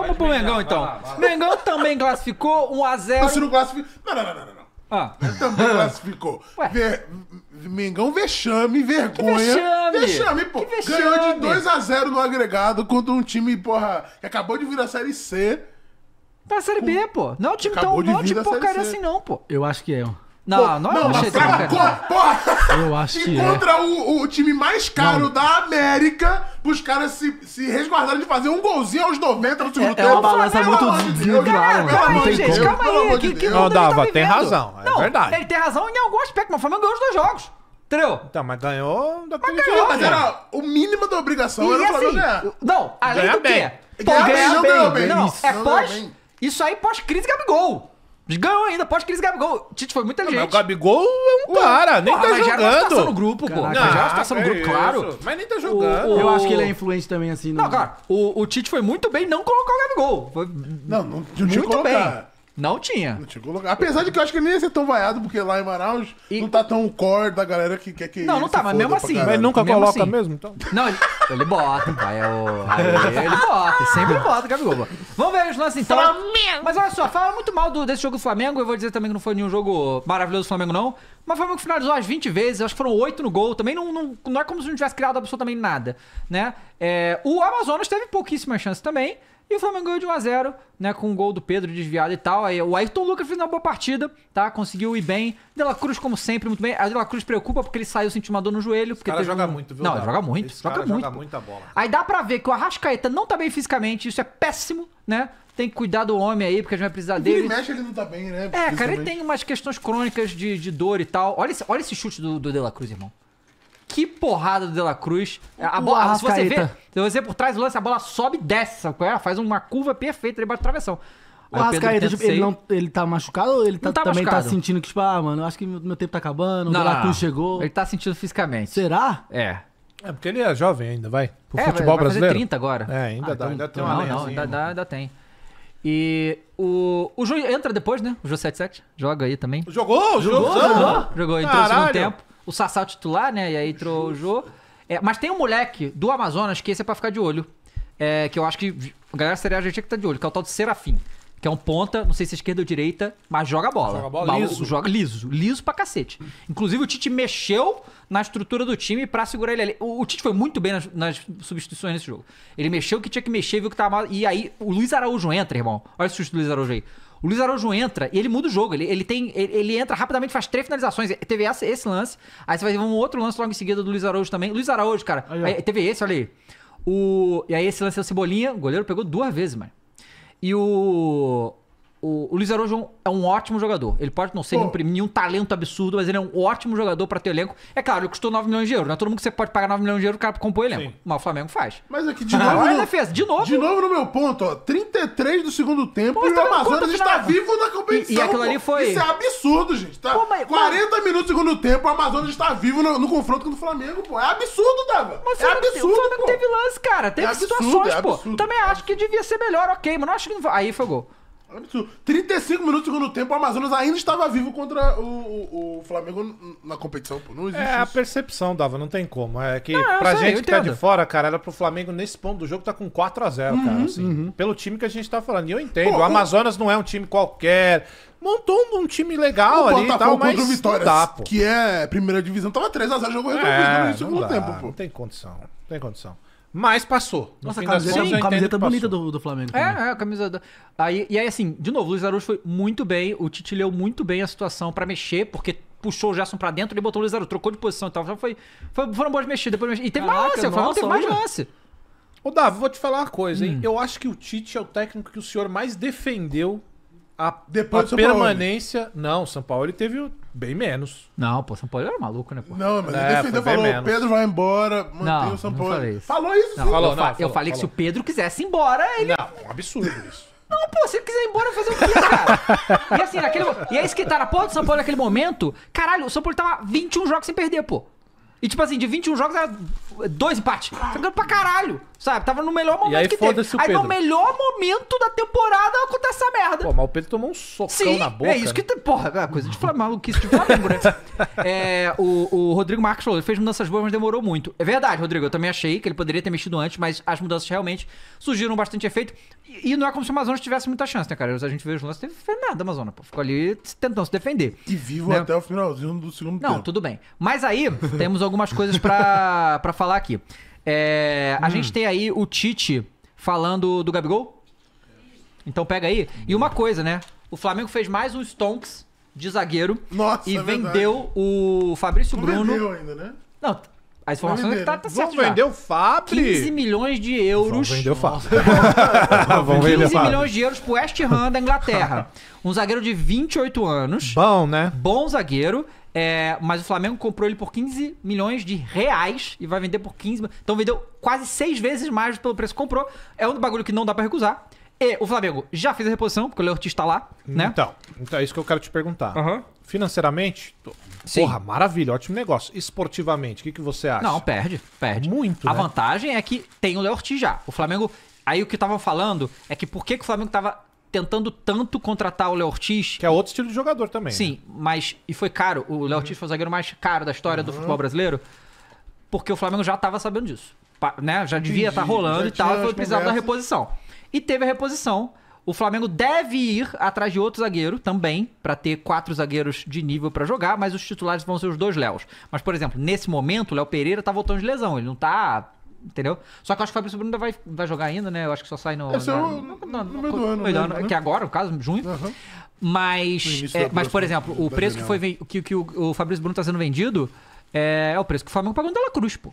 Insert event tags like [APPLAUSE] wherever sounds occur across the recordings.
vamos pro Mengão, então. Mengão também classificou 1x0. Não, não classificou. Não, não, não, não. não. Ah. Também classificou. [LAUGHS] Ver... Mengão vexame, vergonha. Que vexame. vexame, pô. Que vexame. Ganhou de 2x0 no agregado contra um time, porra, que acabou de vir a Série C. Tá Série B, pô. Não é um time tão bom de, é porcaria assim, não, pô. Eu acho que é. Não, Pô, não, é não, achei tão caro. Porra! Eu acho que. É. Encontra é. o, o time mais caro não. da América pros caras se, se resguardarem de fazer um golzinho aos 90 no segundo é, tempo. É uma balança muito desigual. Né? Pelo amor calma aí. não, Dava, tá tem razão. É verdade. Ele tem razão em algum aspecto, mas o Flamengo ganhou os dois jogos. Entendeu? Tá, mas ganhou da mas, ganhou, mas era o mínimo da obrigação, e era assim, Não, além ganhar do quê? Bem. Pô, ganhar, ganhar bem. bem. Não, isso. é pós... Isso aí pós-crise Gabigol ganhou ainda, pode que eles Gabigol. Tite foi muita não, gente. Mas o Gabigol é um cara, nem porra, tá mas é jogando. Mas no grupo, Caraca, pô. Não, já passa é é no grupo, claro. Mas nem tá jogando. O, o, eu acho que ele é influente também, assim. Não, não cara, o, o Tite foi muito bem não colocou o Gabigol. Foi não, não, não muito bem. Não tinha. Não tinha lugar. Apesar de que eu acho que ele nem ia ser tão vaiado, porque lá em Manaus e... não tá tão core da galera que quer que. Não, não tá, mas mesmo assim. Mas ele nunca mesmo coloca assim. mesmo, então? Não, ele, ele bota, vai, o... Aí, ele bota, sempre bota, Gabigol. Vamos ver os lances então. Flamengo! Mas olha só, fala muito mal do, desse jogo do Flamengo. Eu vou dizer também que não foi nenhum jogo maravilhoso do Flamengo, não. Mas o Flamengo finalizou as 20 vezes, acho que foram 8 no gol. Também não, não, não é como se não tivesse criado absolutamente nada, né? É, o Amazonas teve pouquíssimas chances também. E o Flamengo ganhou de 1x0, né? Com o gol do Pedro desviado e tal. Aí o Ayrton Lucas fez uma boa partida, tá? Conseguiu ir bem. De La Cruz, como sempre, muito bem. A De La Cruz preocupa porque ele saiu sentindo uma dor no joelho. Porque Esse cara joga um... muito, viu? Não, cara? joga muito. Esse joga muito. Joga muita bola. Aí dá pra ver que o Arrascaeta não tá bem fisicamente, isso é péssimo, né? Tem que cuidar do homem aí, porque a gente vai precisar dele. Ele mexe, ele não tá bem, né? É, cara, ele tem umas questões crônicas de, de dor e tal. Olha esse, olha esse chute do, do De La Cruz, irmão. Que porrada do De La Cruz. A bola, se você vê, se você por trás do lance, a bola sobe e desce, é? faz uma curva perfeita debaixo do travessão. O Arrascaeta, tipo, ele, não, ele tá machucado ou ele tá, tá também tá machucado. tá sentindo que, tipo, ah, mano, acho que meu, meu tempo tá acabando, não, o Delacruz chegou. Ele tá sentindo fisicamente. Será? É. É, porque ele é jovem ainda, vai. Pro é, futebol vai brasileiro. Fazer 30 agora. É, ainda ah, dá, então, ainda tem uma Não, não, ainda, assim, né? ainda tem. E o, o Ju entra depois, né? O Ju77 joga aí também. Jogou? Jogou? Jogou, jogou, jogou entrou no segundo tempo o Sassá titular, né? E aí entrou o Jô. É, mas tem um moleque do Amazonas que esse é pra ficar de olho. É, que eu acho que a galera seria a gente que tá de olho, que é o tal de Serafim. Que é um ponta, não sei se é esquerda ou direita, mas joga bola. Joga bola Malu, liso. Joga liso, liso pra cacete. Inclusive o Tite mexeu na estrutura do time pra segurar ele ali. O, o Tite foi muito bem nas, nas substituições nesse jogo. Ele mexeu o que tinha que mexer, viu que tava mal. E aí o Luiz Araújo entra, irmão. Olha o susto do Luiz Araújo aí. O Luiz Araújo entra e ele muda o jogo. Ele, ele tem. Ele, ele entra rapidamente, faz três finalizações. Teve esse lance. Aí você vai ter um outro lance logo em seguida do Luiz Araújo também. Luiz Araújo, cara. Aí, aí, teve esse, olha aí. O, e aí esse lance é o Cebolinha. O goleiro pegou duas vezes, mano. E o. O, o Luiz Araújo é, é um ótimo jogador. Ele pode não ser Pô. nenhum talento absurdo, mas ele é um ótimo jogador para ter elenco. É claro, ele custou 9 milhões de euros. Não é todo mundo que você pode pagar 9 milhões de euros para compor elenco. Sim. Mas o Flamengo faz. Mas aqui é de novo. no, é defesa, De novo. De novo no meu ponto, ó. 33 do segundo tempo pô, e o tá Amazonas está vivo na competição. E, e aquilo pô. ali foi. Isso é absurdo, gente. Tá? Pô, mas, 40 mas... minutos do segundo tempo, o Amazonas está vivo no, no confronto com o Flamengo, pô. É absurdo, Dava. Mas é absurdo. O Flamengo pô. teve lance, cara. Teve é absurdo, situações, é absurdo, pô. É absurdo, Também acho que devia ser melhor, ok, mas não acho que. Aí foi gol. 35 minutos do segundo tempo, o Amazonas ainda estava vivo contra o, o, o Flamengo na competição. Pô. Não existe. É, isso. a percepção dava, não tem como. É que não, pra sei, gente que tá de fora, cara, era pro Flamengo nesse ponto do jogo tá com 4x0, uhum, cara. Assim, uhum. Pelo time que a gente tá falando. E eu entendo. Pô, o Amazonas o... não é um time qualquer. Montou um, um time legal o ali e tal, mas. O Vitória, dá, pô. que é primeira divisão, tava 3x0, jogo resolvido é, no segundo dá, tempo, pô. Não tem condição. Não tem condição mas passou. Nossa, a camiseta, sim, camiseta bonita do, do Flamengo. É, também. é, a camisa. Do... Aí, e aí, assim, de novo, o Luiz Araújo foi muito bem, o Tite leu muito bem a situação para mexer, porque puxou o Gerson pra dentro, ele botou o Luiz Araújo, trocou de posição e tal. foi, foi, foram boas mexidas. Depois E teve Caraca, lance, o Flamengo teve mais lance. Ô, Davi, vou te falar uma coisa, hein? Hum. Eu acho que o Tite é o técnico que o senhor mais defendeu a, Depois a permanência. Paulo, né? Não, São Paulo ele teve bem menos. Não, pô, São Paulo era maluco, né? Pô? Não, mas é, ele defendeu, falou: menos. Pedro vai embora, mantém não, o São Paulo. falei isso. Falou isso, não, sim. Falou, eu, falou, eu falei falou. que se o Pedro quisesse ir embora, ele. Não, um absurdo isso. Não, pô, se ele quiser ir embora, fazer o quê, cara? e assim, naquele. E aí, é que tá na do São Paulo naquele momento, caralho, o São Paulo tava 21 jogos sem perder, pô. E tipo assim, de 21 jogos era dois empates. Tá pra caralho. Sabe? Tava no melhor momento e aí, que teve. O aí Pedro. no melhor momento da temporada acontece essa merda. Pô, mas o Pedro tomou um socão Sim, na boca. É isso que né? tem. Porra, é coisa de Flamengo, maluquice de Flamengo, né? [LAUGHS] é, o, o Rodrigo Marques falou, ele fez mudanças boas, mas demorou muito. É verdade, Rodrigo. Eu também achei que ele poderia ter mexido antes, mas as mudanças realmente surgiram bastante efeito. E, e não é como se o Amazonas tivesse muita chance, né, cara? A gente veio os lances, teve nada, Amazonas, pô. Ficou ali tentando se defender. E vivo né? até o finalzinho do segundo não, tempo. Não, tudo bem. Mas aí, temos algumas coisas para falar aqui. É, a gente hum. tem aí o Tite falando do Gabigol. Então pega aí. E uma coisa, né? O Flamengo fez mais um Stonks de zagueiro Nossa, e é vendeu o Fabrício não Bruno. Vendeu ainda, né? Não, a informação é que tá, tá vão vendeu o Fabri. 15 milhões de euros. Vão vender o Fabri. [LAUGHS] Vão vender 15 milhões de euros pro West Ham da Inglaterra. [LAUGHS] Um zagueiro de 28 anos. Bom, né? Bom zagueiro. É, mas o Flamengo comprou ele por 15 milhões de reais e vai vender por 15. Então vendeu quase seis vezes mais pelo preço que comprou. É um bagulho que não dá para recusar. E o Flamengo já fez a reposição, porque o Leorti está lá, né? Então, então, é isso que eu quero te perguntar. Uhum. Financeiramente, tô... porra, maravilha, ótimo negócio. Esportivamente, o que, que você acha? Não, perde, perde. Muito, A né? vantagem é que tem o Leorti já. O Flamengo... Aí o que estavam falando é que por que, que o Flamengo estava tentando tanto contratar o Léo Ortiz. Que é outro estilo de jogador também. Sim, né? mas. E foi caro. O Léo uhum. Ortiz foi o zagueiro mais caro da história uhum. do futebol brasileiro. Porque o Flamengo já estava sabendo disso. Né? Já devia estar tá rolando e tal. Foi precisava da reposição. E teve a reposição. O Flamengo deve ir atrás de outro zagueiro também, para ter quatro zagueiros de nível para jogar, mas os titulares vão ser os dois Léos. Mas, por exemplo, nesse momento, o Léo Pereira tá voltando de lesão, ele não tá Entendeu? Só que eu acho que o Fabrício Bruno ainda vai, vai jogar ainda, né? Eu acho que só sai no. É, na, no, no, no, no meio do ano. Meio ano, ano né? É? Que é agora, no caso, junho. Uhum. Mas, é, mas, por exemplo, o preço que, foi, que, que o, o Fabrício Bruno está sendo vendido é, é, o preço que o Flamengo pagou no Dela Cruz, pô.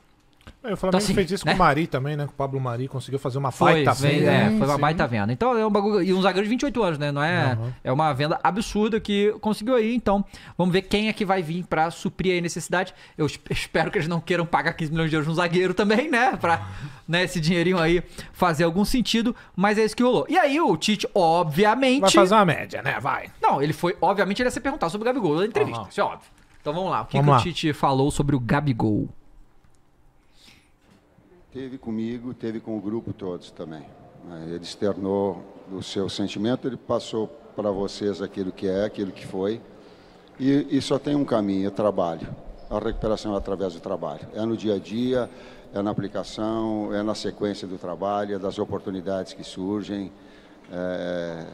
É, o Flamengo então, assim, fez isso né? com o Mari também, né? Com o Pablo Mari, conseguiu fazer uma foi, baita venda. É, foi uma sim. baita venda. Então é um bagulho. E um zagueiro de 28 anos, né? Não é, uhum. é uma venda absurda que conseguiu aí. Então, vamos ver quem é que vai vir para suprir a necessidade. Eu espero que eles não queiram pagar 15 milhões de euros num zagueiro também, né? Pra né, esse dinheirinho aí fazer algum sentido. Mas é isso que rolou. E aí, o Tite, obviamente. Vai fazer uma média, né? Vai. Não, ele foi. Obviamente, ele ia ser perguntado sobre o Gabigol na entrevista. Uhum. Isso é óbvio. Então vamos lá. O que, que o Tite falou sobre o Gabigol? Teve comigo, teve com o grupo todos também. Ele externou o seu sentimento, ele passou para vocês aquilo que é, aquilo que foi. E, e só tem um caminho, é trabalho. A recuperação é através do trabalho. É no dia a dia, é na aplicação, é na sequência do trabalho, é das oportunidades que surgem. É,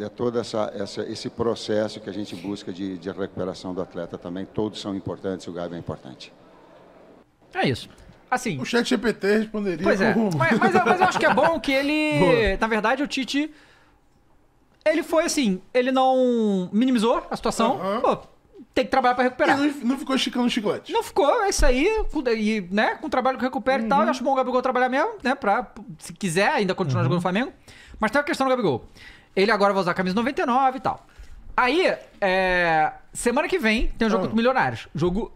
é, é todo essa, essa, esse processo que a gente busca de, de recuperação do atleta também. Todos são importantes, o Gabi é importante. É isso. Assim. O chat GPT responderia. Pois é. Mas, mas, eu, mas, eu acho que é bom que ele. [LAUGHS] Boa. Na verdade, o Tite. Ele foi assim, ele não minimizou a situação. Uh -huh. Pô, tem que trabalhar para recuperar. Não, não, ficou esticando chiclete. Não ficou, é isso aí. E, né, com o trabalho que recupera e tal. Uhum. Eu acho bom o Gabigol trabalhar mesmo, né? Pra, se quiser, ainda continuar uhum. jogando no Flamengo. Mas tem a questão do Gabigol. Ele agora vai usar a camisa 99 e tal. Aí, é, semana que vem tem um jogo ah. contra o Milionários. Jogo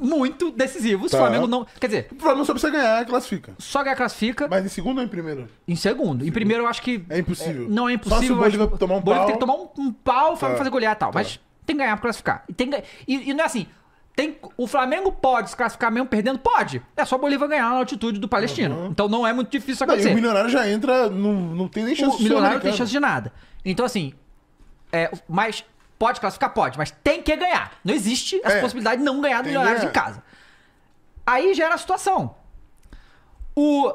muito decisivos. Tá. O Flamengo não. Quer dizer. O Flamengo só precisa ganhar, classifica. Só ganhar, classifica. Mas em segundo ou em primeiro? Em segundo. Em primeiro eu acho que. É impossível. É, não é impossível. Só se o Bolívar tomar um Bolívar pau. tem que tomar um, um pau pra tá. fazer golear e tal. Tá. Mas tem que ganhar pra classificar. E, tem, e, e não é assim. Tem, o Flamengo pode se classificar mesmo perdendo? Pode. É só o Bolívar ganhar na altitude do Palestino. Uhum. Então não é muito difícil isso acontecer. Não, o milionário já entra, não, não tem nem chance o de O milionário não tem chance de nada. Então, assim. É, mas Pode classificar? Pode, mas tem que ganhar. Não existe essa é, possibilidade de não ganhar do Milionários em casa. Aí gera a situação. O.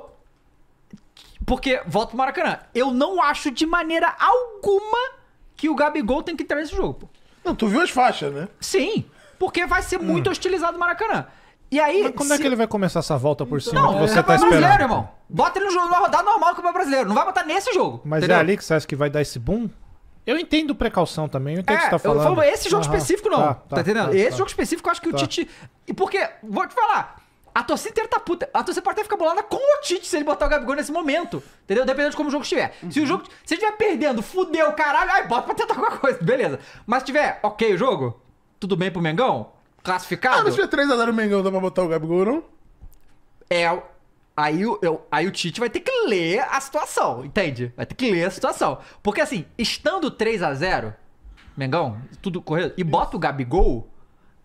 Porque, volta pro Maracanã. Eu não acho de maneira alguma que o Gabigol tem que entrar nesse jogo. Pô. Não, tu viu as faixas, né? Sim, porque vai ser muito hum. hostilizado o Maracanã. E aí. Mas quando é se... é que ele vai começar essa volta por cima não, que você é tá esperando? Brasileiro, irmão. Bota ele no jogo, na rodada normal do Campeonato Brasileiro. Não vai botar nesse jogo. Mas é entendeu? é ali que você acha que vai dar esse boom? Eu entendo precaução também, eu entendo o é, que você tá falando. Falo, esse jogo específico não. Tá, tá, tá entendendo? Tá, esse tá. jogo específico eu acho que o tá. Tite. E porque, vou te falar, a torcida inteira tá puta. A torcida pode até ficar bolada com o Tite se ele botar o Gabigol nesse momento. Entendeu? Dependendo de como o jogo estiver. Uhum. Se o uhum. jogo. Se estiver perdendo, fudeu, caralho, aí bota pra tentar alguma coisa. Beleza. Mas se tiver ok o jogo, tudo bem pro Mengão? Classificado? Ah, mas se tiver 3x0 o Mengão, dá pra botar o Gabigol, não? É, Aí, eu, aí o Tite vai ter que ler a situação, entende? Vai ter que ler a situação. Porque assim, estando 3 a 0 Mengão, tudo correndo, e bota o Gabigol,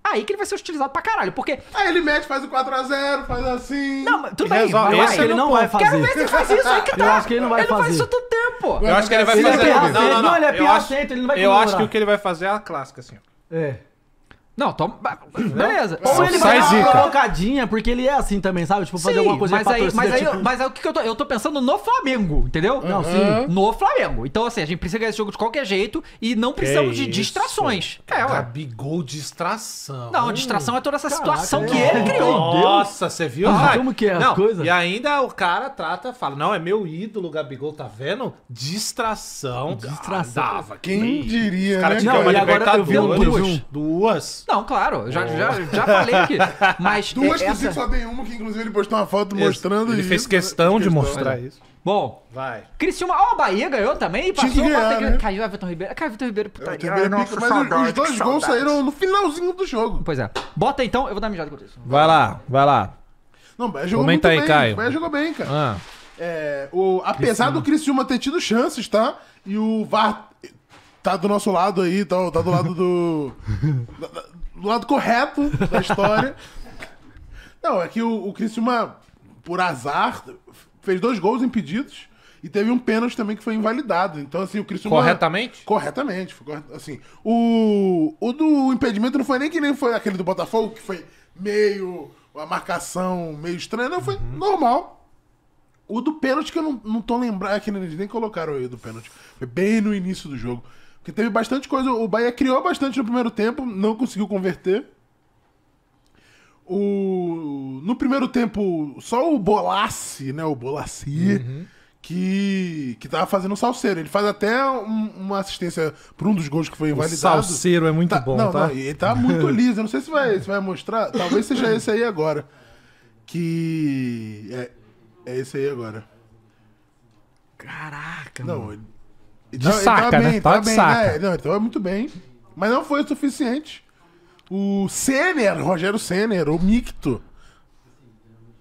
aí que ele vai ser utilizado pra caralho, porque... Aí ele mete, faz o 4x0, faz assim... Não, mas tudo bem, resolve. vai, Esse ele não vai fazer. Quero ver se ele faz isso, aí que tá. Eu acho que ele não vai ele fazer. Ele faz isso há tanto tempo. Eu acho que ele vai ele é fazer... É não, não, não, não, ele é pior aceito, ele não vai Eu acho que o que ele vai fazer é a clássica, assim. É. Não, toma. Beleza. Ou ele vai dar uma colocadinha, porque ele é assim também, sabe? Tipo, fazer sim, alguma coisa mas aí, torcida, mas, aí, tipo... mas aí o que, que, eu tô. Eu tô pensando no Flamengo, entendeu? Não, sim. Uhum. No Flamengo. Então, assim, a gente precisa ganhar esse jogo de qualquer jeito e não precisamos de distrações. É, ué. Gabigol, distração. Não, distração é toda essa Caraca, situação é que ele criou. Nossa, você viu? Ah, como que é as coisas? E ainda o cara trata, fala, não, é meu ídolo, Gabigol, tá vendo? Distração. Distração. Ah, dava. Quem diria, cara né? Não, e agora eu vi duas. Duas. Não, claro, já, já, já falei aqui. [LAUGHS] Mas é Duas essa... que só tem uma, que inclusive ele postou uma foto Ex mostrando Ele fez questão de questão. mostrar isso. Bom, vai. Criciúma, ó, oh, a Bahia ganhou também e passou Tinha que ganhar, né? Caiu Everton Ribeiro. Caiu o Everton Ribeiro, puta é, que pariu. os dois gols saíram no finalzinho do jogo. Pois é. Bota então, eu vou dar mijada com isso. Vai lá, vai lá. Não, Bahia jogou Comenta muito aí, bem. Caio. Bahia jogou bem, cara. Ah. É, o, apesar Criciúma. do Criciúma ter tido chances, tá? E o VAR tá do nosso lado aí, tá, tá do lado do. [LAUGHS] da, do lado correto da história. [LAUGHS] Não, é que o, o Criciúma, por azar, fez dois gols impedidos e teve um pênalti também que foi invalidado. Então, assim, o Criciúma... Corretamente? Corretamente. Foi, assim, o, o do impedimento não foi nem que nem foi aquele do Botafogo, que foi meio... A marcação meio estranha. Não, foi uhum. normal. O do pênalti que eu não, não tô lembrando, é que nem, nem colocaram aí do pênalti. Foi bem no início do jogo. Que teve bastante coisa. O Bahia criou bastante no primeiro tempo, não conseguiu converter. O... No primeiro tempo, só o Bolasse, né? O Bolassi, uhum. que... que tava fazendo o Salseiro. Ele faz até um, uma assistência por um dos gols que foi invalidado. O Salseiro é muito tá... bom, não, tá? Não, ele tá muito [LAUGHS] liso. Eu não sei se vai, se vai mostrar. Talvez seja esse aí agora. Que... É, é esse aí agora. Caraca, Não, mano. De tá saca, né? tá né? tá, de bem, né? saca. Né? Não, então é muito bem. Mas não foi o suficiente. O Senner, Rogério Senner, o Micto.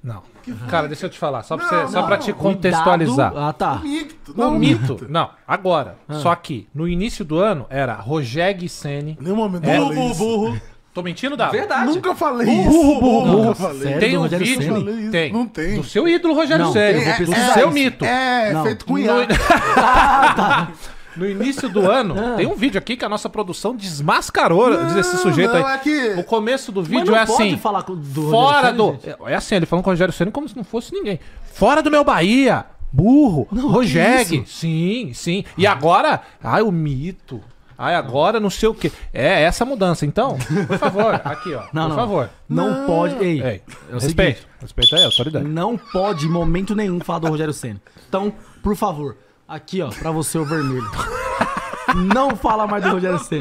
Não. Cara, deixa eu te falar, só pra, não, você, só não, te contextualizar. Cuidado. Ah, tá. Micto, não, o mito. mito. Não, agora. Ah. Só que no início do ano era Rogeg Sene. Nenhum momento. Burro, burro. Tô mentindo, Dava? Verdade. Nunca falei isso. Burro, burro, burro. Sério, tem um vídeo. Senni? Tem. Não tem. Do seu ídolo, Rogério não, Senni. do é, é seu é, mito. É, não. feito com IA. No... ah, [LAUGHS] tá. No início do ano, ah. tem um vídeo aqui que a nossa produção desmascarou não, esse sujeito não, aí. É que... O começo do vídeo é assim. falar do fora Rogério do. É, é assim, ele falando com o Rogério Senna como se não fosse ninguém. Fora do meu Bahia! Burro, Rogério. Sim, sim. E agora, ai, o mito ai agora não sei o quê. É essa mudança. Então, por favor, [LAUGHS] aqui, ó. Não, por não. favor. Não, não pode. Ei, Ei é respeito. Seguinte, respeito aí, autoridade. Não pode, em momento nenhum, falar do Rogério Senna. Então, por favor, aqui, ó, pra você o vermelho. [LAUGHS] não fala mais do Rogério Senna.